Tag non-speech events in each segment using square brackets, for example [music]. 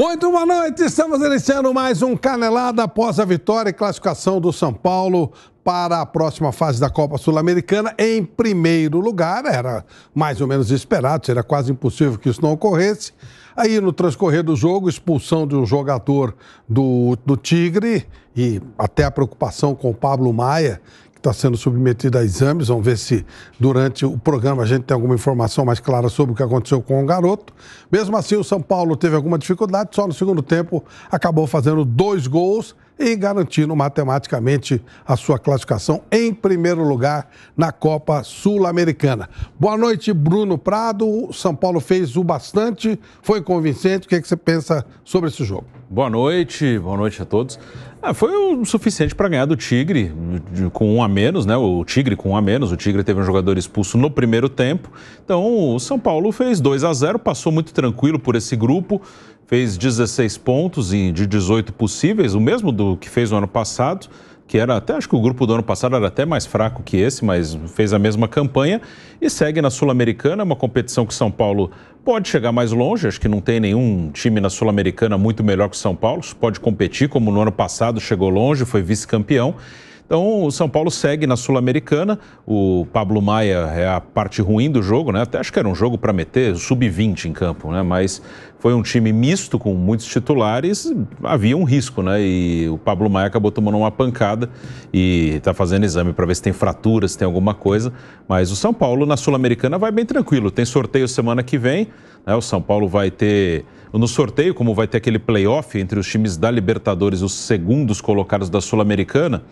Muito boa noite, estamos iniciando mais um Canelada após a vitória e classificação do São Paulo para a próxima fase da Copa Sul-Americana. Em primeiro lugar, era mais ou menos esperado, seria quase impossível que isso não ocorresse. Aí, no transcorrer do jogo, expulsão de um jogador do, do Tigre e até a preocupação com o Pablo Maia, está sendo submetido a exames. Vamos ver se durante o programa a gente tem alguma informação mais clara sobre o que aconteceu com o garoto. Mesmo assim, o São Paulo teve alguma dificuldade, só no segundo tempo acabou fazendo dois gols e garantindo matematicamente a sua classificação em primeiro lugar na Copa Sul-Americana. Boa noite, Bruno Prado. São Paulo fez o bastante, foi convincente. O que, é que você pensa sobre esse jogo? Boa noite, boa noite a todos. Ah, foi o suficiente para ganhar do Tigre, com um a menos, né? O Tigre com um a menos. O Tigre teve um jogador expulso no primeiro tempo. Então, o São Paulo fez 2 a 0 passou muito tranquilo por esse grupo fez 16 pontos e de 18 possíveis, o mesmo do que fez no ano passado, que era até, acho que o grupo do ano passado era até mais fraco que esse, mas fez a mesma campanha e segue na Sul-Americana, uma competição que São Paulo pode chegar mais longe, acho que não tem nenhum time na Sul-Americana muito melhor que São Paulo, pode competir, como no ano passado chegou longe, foi vice-campeão então, o São Paulo segue na Sul-Americana. O Pablo Maia é a parte ruim do jogo, né? Até acho que era um jogo para meter sub-20 em campo, né? Mas foi um time misto com muitos titulares, havia um risco, né? E o Pablo Maia acabou tomando uma pancada e está fazendo exame para ver se tem fratura, se tem alguma coisa. Mas o São Paulo na Sul-Americana vai bem tranquilo. Tem sorteio semana que vem, né? O São Paulo vai ter no sorteio, como vai ter aquele playoff entre os times da Libertadores, os segundos colocados da Sul-Americana,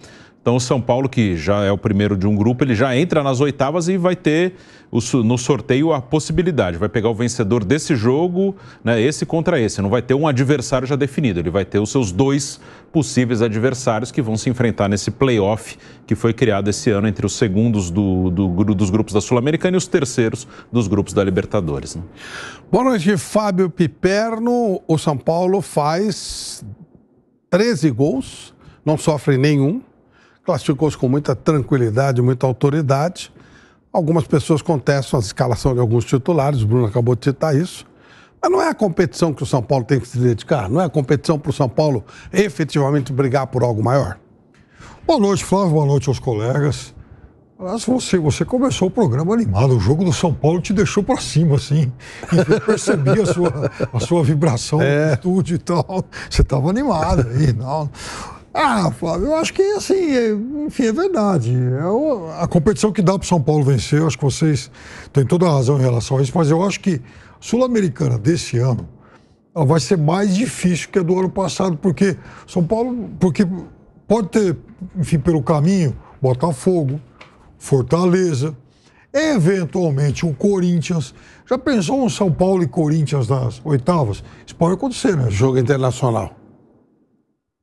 então o São Paulo, que já é o primeiro de um grupo, ele já entra nas oitavas e vai ter no sorteio a possibilidade. Vai pegar o vencedor desse jogo, né, esse contra esse. Não vai ter um adversário já definido, ele vai ter os seus dois possíveis adversários que vão se enfrentar nesse playoff que foi criado esse ano entre os segundos do, do, dos grupos da Sul-Americana e os terceiros dos grupos da Libertadores. Né? Boa noite, Fábio Piper inverno, o São Paulo faz 13 gols, não sofre nenhum, classificou-se com muita tranquilidade, muita autoridade. Algumas pessoas contestam a escalação de alguns titulares, o Bruno acabou de citar isso. Mas não é a competição que o São Paulo tem que se dedicar, não é a competição para o São Paulo efetivamente brigar por algo maior. Boa noite, Flávio, boa noite aos colegas mas você, você começou o programa animado. O jogo do São Paulo te deixou para cima, assim. Eu percebi a sua, a sua vibração é. no estúdio e tal. Você estava animado aí. Não. Ah, Fábio eu acho que, assim, é, enfim, é verdade. É a competição que dá para o São Paulo vencer, eu acho que vocês têm toda a razão em relação a isso, mas eu acho que Sul-Americana desse ano ela vai ser mais difícil que a do ano passado, porque São Paulo, porque pode ter, enfim, pelo caminho, Botafogo, Fortaleza, eventualmente o Corinthians. Já pensou um São Paulo e Corinthians nas oitavas? Isso pode acontecer, né? Jogo internacional.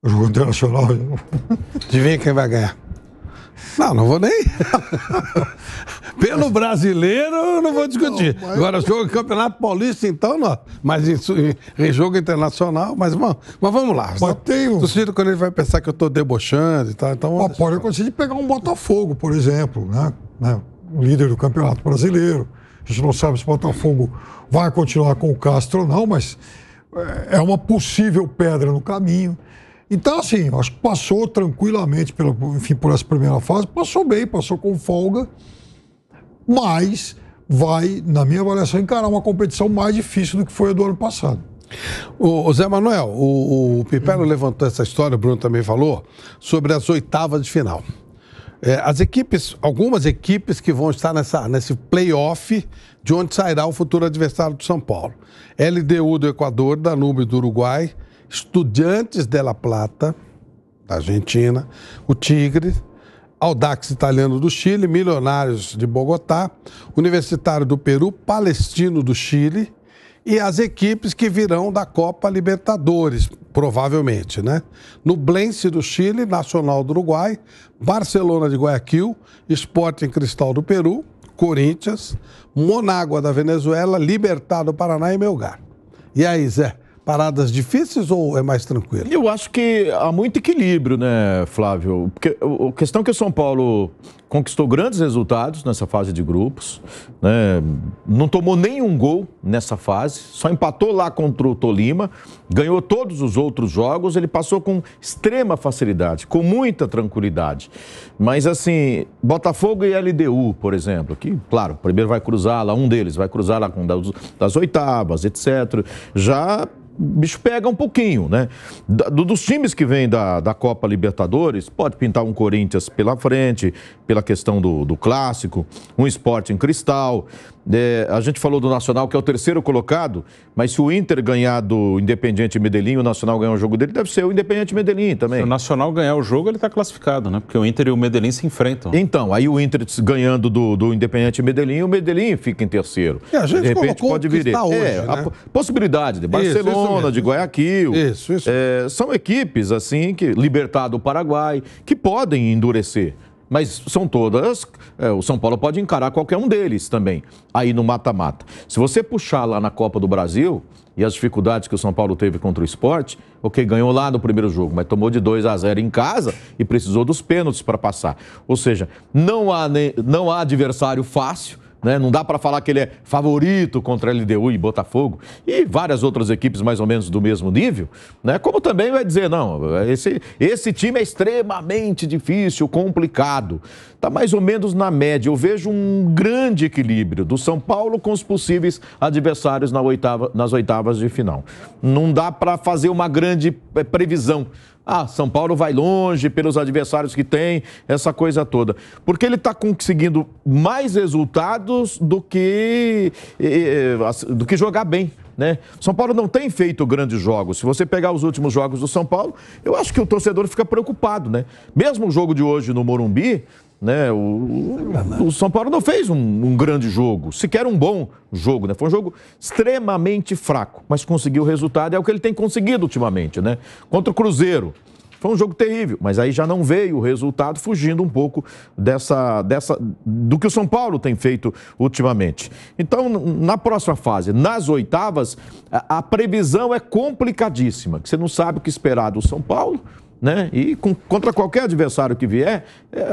Jogo internacional. Adivinha quem vai ganhar? Não, não vou nem. [laughs] Pelo brasileiro, eu não vou discutir. Não, mas... Agora, jogo Campeonato Paulista, então, não. Mas em, em, jogo internacional, mas, mano, mas vamos lá. Mas tem um... Torcido, quando ele vai pensar que eu estou debochando e tal, então... Mas pode acontecer de pegar um Botafogo, por exemplo, né? né? O líder do Campeonato Brasileiro. A gente não sabe se o Botafogo vai continuar com o Castro ou não, mas é, é uma possível pedra no caminho. Então, assim, acho que passou tranquilamente pela, enfim, por essa primeira fase, passou bem, passou com folga mas vai, na minha avaliação, encarar uma competição mais difícil do que foi a do ano passado. O, o Zé Manuel, o, o Pipelo hum. levantou essa história, o Bruno também falou, sobre as oitavas de final. É, as equipes, algumas equipes que vão estar nessa, nesse playoff de onde sairá o futuro adversário do São Paulo. LDU do Equador, Danube do Uruguai, Estudiantes de La Plata, da Argentina, o Tigre Audax Italiano do Chile, Milionários de Bogotá, Universitário do Peru, Palestino do Chile e as equipes que virão da Copa Libertadores, provavelmente, né? Nublense do Chile, Nacional do Uruguai, Barcelona de Guayaquil, Sporting Cristal do Peru, Corinthians, Monágua da Venezuela, Libertad do Paraná e Melgar. E aí, Zé? paradas difíceis ou é mais tranquilo? Eu acho que há muito equilíbrio, né, Flávio? Porque a questão é que o São Paulo conquistou grandes resultados nessa fase de grupos, né? não tomou nenhum gol nessa fase, só empatou lá contra o Tolima, ganhou todos os outros jogos, ele passou com extrema facilidade, com muita tranquilidade. Mas assim, Botafogo e LDU, por exemplo, que, claro, primeiro vai cruzar lá, um deles vai cruzar lá com das, das oitavas, etc. Já bicho pega um pouquinho, né? Do, dos times que vêm da, da Copa Libertadores, pode pintar um Corinthians pela frente, pela questão do, do clássico, um esporte em cristal. É, a gente falou do Nacional, que é o terceiro colocado, mas se o Inter ganhar do Independiente Medellín, o Nacional ganhar o jogo dele, deve ser o Independiente Medellín também. Se o Nacional ganhar o jogo, ele está classificado, né? Porque o Inter e o Medellín se enfrentam. Então, aí o Inter ganhando do, do Independiente Medellín, o Medellín fica em terceiro. E é, a gente de repente colocou pode vir. É, hoje, é, né? a possibilidade de Barcelona. Isso, isso Barcelona, de Guayaquil. Isso, isso. É, são equipes, assim, que libertado o Paraguai, que podem endurecer. Mas são todas. É, o São Paulo pode encarar qualquer um deles também, aí no mata-mata. Se você puxar lá na Copa do Brasil e as dificuldades que o São Paulo teve contra o esporte, ok, ganhou lá no primeiro jogo, mas tomou de 2 a 0 em casa e precisou dos pênaltis para passar. Ou seja, não há, não há adversário fácil. Né? Não dá para falar que ele é favorito contra a LDU e Botafogo e várias outras equipes mais ou menos do mesmo nível, né? Como também vai dizer, não, esse, esse time é extremamente difícil, complicado. está mais ou menos na média. Eu vejo um grande equilíbrio do São Paulo com os possíveis adversários na oitava, nas oitavas de final. Não dá para fazer uma grande eh, previsão ah, São Paulo vai longe pelos adversários que tem, essa coisa toda. Porque ele está conseguindo mais resultados do que, eh, eh, eh, do que jogar bem né? São Paulo não tem feito grandes jogos. Se você pegar os últimos jogos do São Paulo, eu acho que o torcedor fica preocupado, né? Mesmo o jogo de hoje no Morumbi, né? O, o, o São Paulo não fez um, um, grande jogo, sequer um bom jogo, né? Foi um jogo extremamente fraco, mas conseguiu o resultado, é o que ele tem conseguido ultimamente, né? Contra o Cruzeiro, foi um jogo terrível, mas aí já não veio o resultado, fugindo um pouco dessa, dessa do que o São Paulo tem feito ultimamente. Então, na próxima fase, nas oitavas, a, a previsão é complicadíssima, que você não sabe o que esperar do São Paulo né? E com, contra qualquer adversário que vier, é,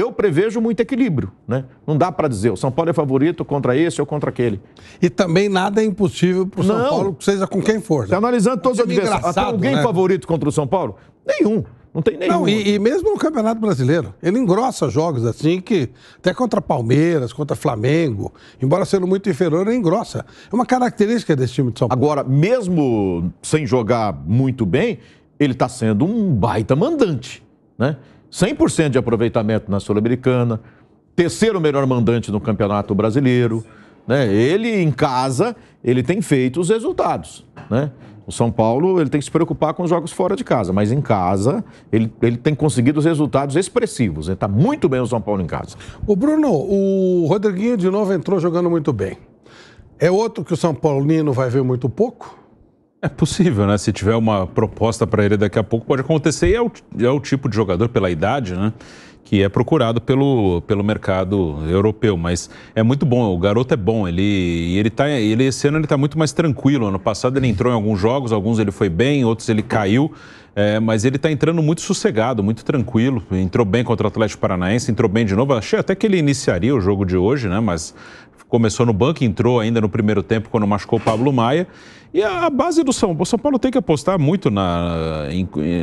eu prevejo muito equilíbrio, né? Não dá para dizer o São Paulo é favorito contra esse ou contra aquele. E também nada é impossível para o São Paulo, seja com quem for. Né? Tá analisando todos é os adversários, tem alguém né? favorito contra o São Paulo? Nenhum. Não tem nenhum. Não, e, e, mesmo no Campeonato Brasileiro, ele engrossa jogos assim que até contra Palmeiras, contra Flamengo, embora sendo muito inferior, ele engrossa. É uma característica desse time de São Paulo. Agora, mesmo sem jogar muito bem, ele está sendo um baita mandante, né? 100% de aproveitamento na Sul-Americana, terceiro melhor mandante no Campeonato Brasileiro, né? Ele em casa, ele tem feito os resultados, né? O São Paulo, ele tem que se preocupar com os jogos fora de casa, mas em casa, ele, ele tem conseguido os resultados expressivos. Ele né? está muito bem o São Paulo em casa. O Bruno, o Rodriguinho de novo entrou jogando muito bem. É outro que o São Paulino vai ver muito pouco? É possível, né? Se tiver uma proposta para ele daqui a pouco, pode acontecer. E é o, é o tipo de jogador, pela idade, né? que é procurado pelo, pelo mercado europeu, mas é muito bom, o garoto é bom, ele, ele tá, ele, esse ano ele está muito mais tranquilo, ano passado ele entrou em alguns jogos, alguns ele foi bem, outros ele caiu, é, mas ele está entrando muito sossegado, muito tranquilo. Entrou bem contra o Atlético Paranaense, entrou bem de novo. Achei até que ele iniciaria o jogo de hoje, né? Mas começou no banco, entrou ainda no primeiro tempo quando machucou o Pablo Maia. E a base do São Paulo, o São Paulo tem que apostar muito na,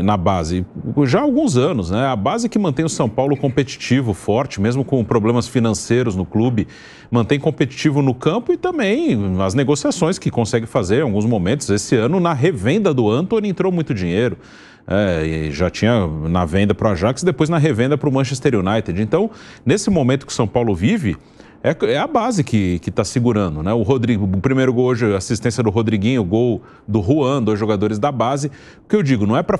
na base, já há alguns anos, né? A base que mantém o São Paulo competitivo, forte, mesmo com problemas financeiros no clube mantém competitivo no campo e também as negociações que consegue fazer em alguns momentos. Esse ano, na revenda do Antony, entrou muito dinheiro. É, já tinha na venda para o Ajax, depois na revenda para o Manchester United. Então, nesse momento que o São Paulo vive, é, é a base que está segurando, né? O Rodrigo, o primeiro gol hoje, assistência do Rodriguinho, gol do Juan, dois jogadores da base. O que eu digo, não é para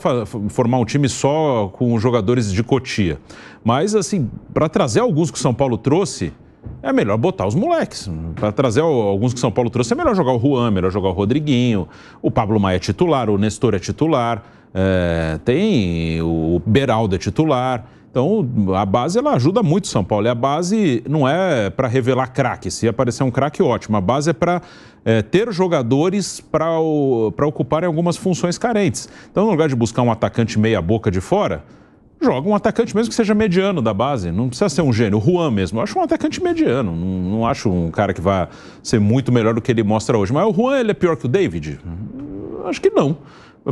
formar um time só com jogadores de Cotia, mas assim para trazer alguns que o São Paulo trouxe é melhor botar os moleques. Para trazer alguns que São Paulo trouxe, é melhor jogar o Juan, melhor jogar o Rodriguinho, o Pablo Maia é titular, o Nestor é titular, é, tem o Beraldo é titular. Então, a base ela ajuda muito o São Paulo. E a base não é para revelar craque. Se aparecer um craque, ótimo. A base é para é, ter jogadores para ocuparem algumas funções carentes. Então, no lugar de buscar um atacante meia-boca de fora, joga um atacante mesmo que seja mediano da base. Não precisa ser um gênio. O Juan mesmo. Eu acho um atacante mediano. Não, não acho um cara que vai ser muito melhor do que ele mostra hoje. Mas o Juan, ele é pior que o David? acho que não.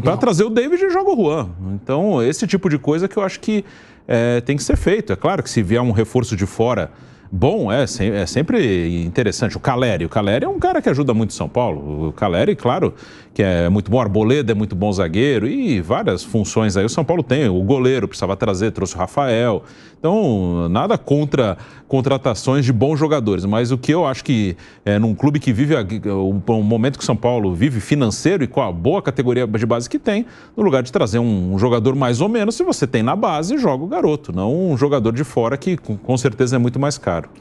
Para trazer o David, joga o Juan. Então, esse tipo de coisa que eu acho que é, tem que ser feito. É claro que se vier um reforço de fora Bom, é, é sempre interessante. O Caleri, o Caleri é um cara que ajuda muito São Paulo. O Caleri, claro, que é muito bom arboleda, é muito bom zagueiro e várias funções aí o São Paulo tem. O goleiro precisava trazer, trouxe o Rafael. Então, nada contra contratações de bons jogadores, mas o que eu acho que é, num clube que vive o, momento que o São Paulo vive financeiro e com a boa categoria de base que tem, no lugar de trazer um, jogador mais ou menos, se você tem na base, joga o garoto, não um jogador de fora que com certeza é muito mais caro. Gracias.